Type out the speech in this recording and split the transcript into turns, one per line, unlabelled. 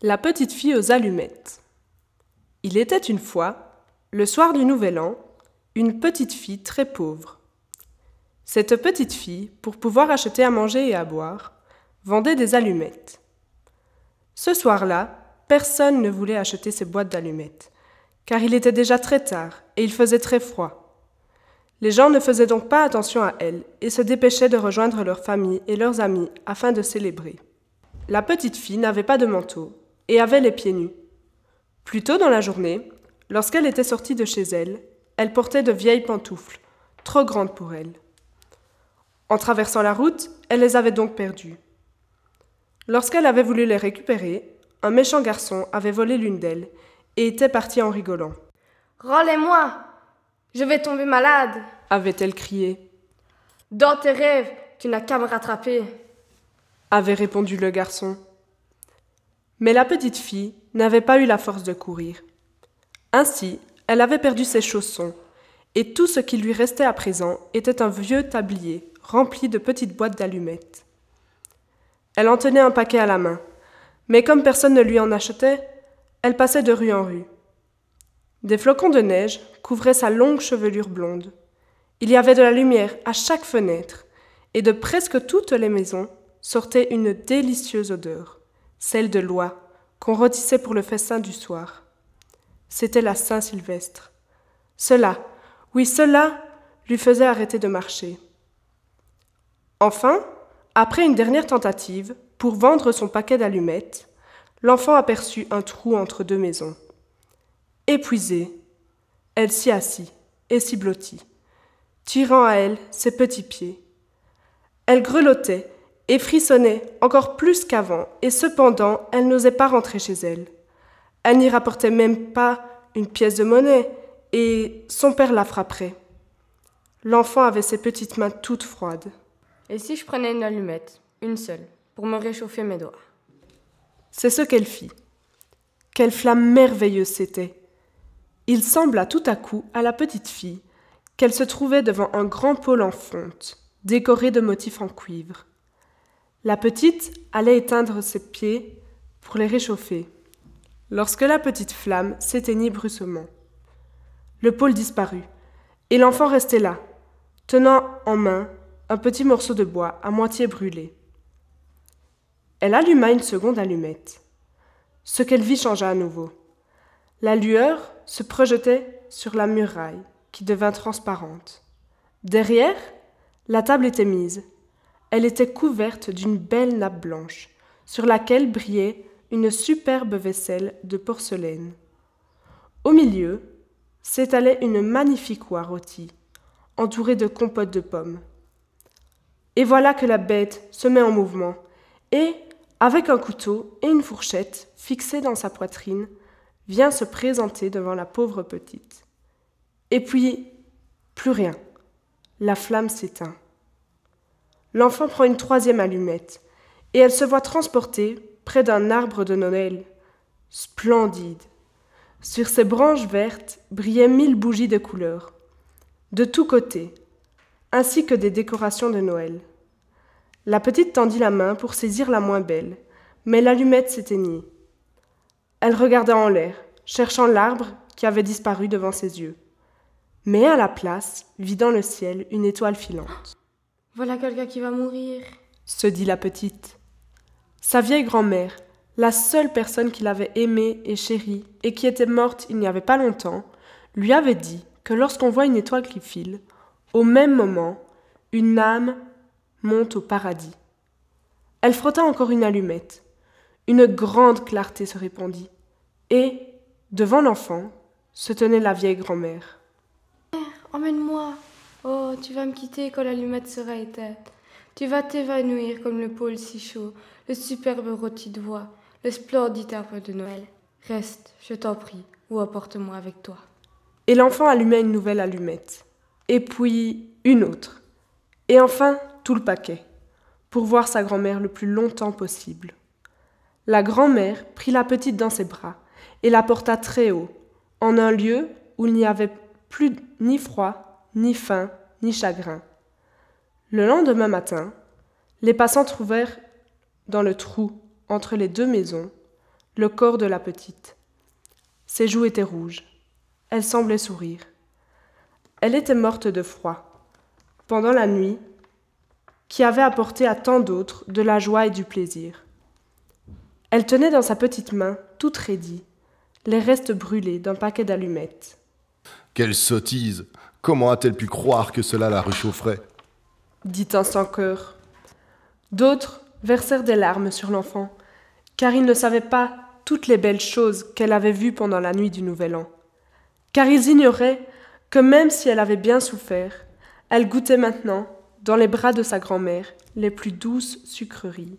La petite fille aux allumettes. Il était une fois, le soir du Nouvel An, une petite fille très pauvre. Cette petite fille, pour pouvoir acheter à manger et à boire, vendait des allumettes. Ce soir-là, personne ne voulait acheter ses boîtes d'allumettes, car il était déjà très tard et il faisait très froid. Les gens ne faisaient donc pas attention à elle et se dépêchaient de rejoindre leur famille et leurs amis afin de célébrer. La petite fille n'avait pas de manteau et avait les pieds nus. Plus tôt dans la journée, lorsqu'elle était sortie de chez elle, elle portait de vieilles pantoufles, trop grandes pour elle. En traversant la route, elle les avait donc perdues. Lorsqu'elle avait voulu les récupérer, un méchant garçon avait volé l'une d'elles et était parti en rigolant. Rends-les-moi Je vais tomber malade avait-elle crié. Dans tes rêves, tu n'as qu'à me rattraper avait répondu le garçon. Mais la petite fille n'avait pas eu la force de courir. Ainsi, elle avait perdu ses chaussons, et tout ce qui lui restait à présent était un vieux tablier rempli de petites boîtes d'allumettes. Elle en tenait un paquet à la main, mais comme personne ne lui en achetait, elle passait de rue en rue. Des flocons de neige couvraient sa longue chevelure blonde. Il y avait de la lumière à chaque fenêtre, et de presque toutes les maisons sortait une délicieuse odeur celle de l'oie, qu'on rôtissait pour le festin du soir. C'était la Saint-Sylvestre. Cela, oui, cela lui faisait arrêter de marcher. Enfin, après une dernière tentative, pour vendre son paquet d'allumettes, l'enfant aperçut un trou entre deux maisons. Épuisée, elle s'y assit et s'y blottit, tirant à elle ses petits pieds. Elle grelottait et frissonnait encore plus qu'avant, et cependant elle n'osait pas rentrer chez elle. Elle n'y rapportait même pas une pièce de monnaie, et son père la frapperait. L'enfant avait ses petites mains toutes froides. Et si je prenais une allumette, une seule, pour me réchauffer mes doigts C'est ce qu'elle fit. Quelle flamme merveilleuse c'était. Il sembla tout à coup à la petite fille qu'elle se trouvait devant un grand pôle en fonte, décoré de motifs en cuivre. La petite allait éteindre ses pieds pour les réchauffer, lorsque la petite flamme s'éteignit brusquement. Le pôle disparut, et l'enfant restait là, tenant en main un petit morceau de bois à moitié brûlé. Elle alluma une seconde allumette. Ce qu'elle vit changea à nouveau. La lueur se projetait sur la muraille, qui devint transparente. Derrière, la table était mise, elle était couverte d'une belle nappe blanche, sur laquelle brillait une superbe vaisselle de porcelaine. Au milieu s'étalait une magnifique oie rôtie, entourée de compotes de pommes. Et voilà que la bête se met en mouvement, et, avec un couteau et une fourchette fixés dans sa poitrine, vient se présenter devant la pauvre petite. Et puis, plus rien. La flamme s'éteint l'enfant prend une troisième allumette, et elle se voit transporter près d'un arbre de Noël. Splendide. Sur ses branches vertes brillaient mille bougies de couleurs, de tous côtés, ainsi que des décorations de Noël. La petite tendit la main pour saisir la moins belle, mais l'allumette s'éteignit. Elle regarda en l'air, cherchant l'arbre qui avait disparu devant ses yeux, mais à la place vit dans le ciel une étoile filante. Voilà quelqu'un qui va mourir, se dit la petite. Sa vieille grand-mère, la seule personne qu'il avait aimée et chérie, et qui était morte il n'y avait pas longtemps, lui avait dit que lorsqu'on voit une étoile qui file, au même moment, une âme monte au paradis. Elle frotta encore une allumette. Une grande clarté se répandit, et, devant l'enfant, se tenait la vieille grand-mère. Mère, emmène-moi, Oh, tu vas me quitter quand l'allumette sera éteinte. Tu vas t'évanouir comme le pôle si chaud, le superbe rôti de voix, le splendide arbre de Noël. Reste, je t'en prie, ou apporte-moi avec toi. Et l'enfant allumait une nouvelle allumette, et puis une autre, et enfin tout le paquet, pour voir sa grand-mère le plus longtemps possible. La grand-mère prit la petite dans ses bras et la porta très haut, en un lieu où il n'y avait plus ni froid ni faim, ni chagrin. Le lendemain matin, les passants trouvèrent dans le trou entre les deux maisons le corps de la petite. Ses joues étaient rouges. Elle semblait sourire. Elle était morte de froid. Pendant la nuit, qui avait apporté à tant d'autres de la joie et du plaisir. Elle tenait dans sa petite main, toute raidie, les restes brûlés d'un paquet d'allumettes. Quelle sottise Comment a-t-elle pu croire que cela la réchaufferait dit un sans cœur. D'autres versèrent des larmes sur l'enfant, car ils ne savaient pas toutes les belles choses qu'elle avait vues pendant la nuit du Nouvel An. Car ils ignoraient que même si elle avait bien souffert, elle goûtait maintenant, dans les bras de sa grand-mère, les plus douces sucreries.